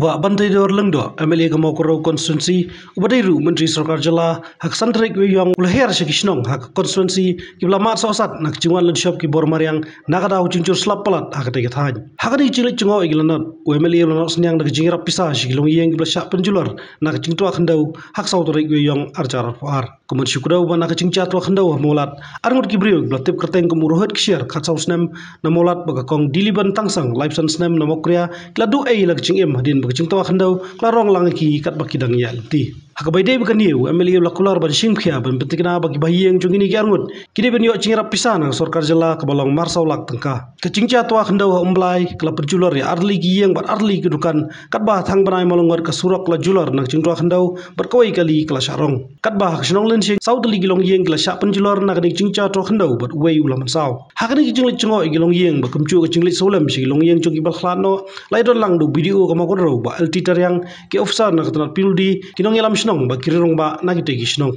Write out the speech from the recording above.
uba bantai dor langdo MLA ga mokro menteri ubadai ru hak santrik we yang ulher shikishnong hak constituency kibla mat sosat nak chingwan lan shop ki bor maryang nagada cincur slap palat hak te thain hakani chile chingo iglanon MLA lan snyang nak jingira pisa shiklong yeng kibla sha penjular nak chingtwa khandau hak sautrik we yang arjar far kumun shukdau ba nak chingchatwa khandau molat arngot kibriyo kibla tip kerteng kumurohat kshir khatsaw snem namolat baga kong diliban tangsang live san snem namokria kladu ei lak chingem hadin kucing tawa kandau klarong langki kat bakidang yan ti haka bai dai bakan yeu emeli la kular ban sing kia ban kenapa bagi yang cungin ini arngut kini ben yo cingira pisana sorkar jela kebalong marsau lak tengka kecingca tua kendau umblai kelap penjular ya arli gi yang bar arli kedukan kat bah tang banai malongor ke surak la jular nak tua kendau berkoi kali kelas sarong. kat bah senong len sing saud li gilong yang kelas syak penjular nak cing cingca tua kendau bat wei ulam sau haka ni jingli cingo gilong yeng ba kumcu lit solam si gilong yang jungi bal khlano lai don lang du video kamakon ro ba altitar yang ke ofsa nak tanat pildi kinong yelam g s h i n o n g ba kirirong ba naki toi gishinong.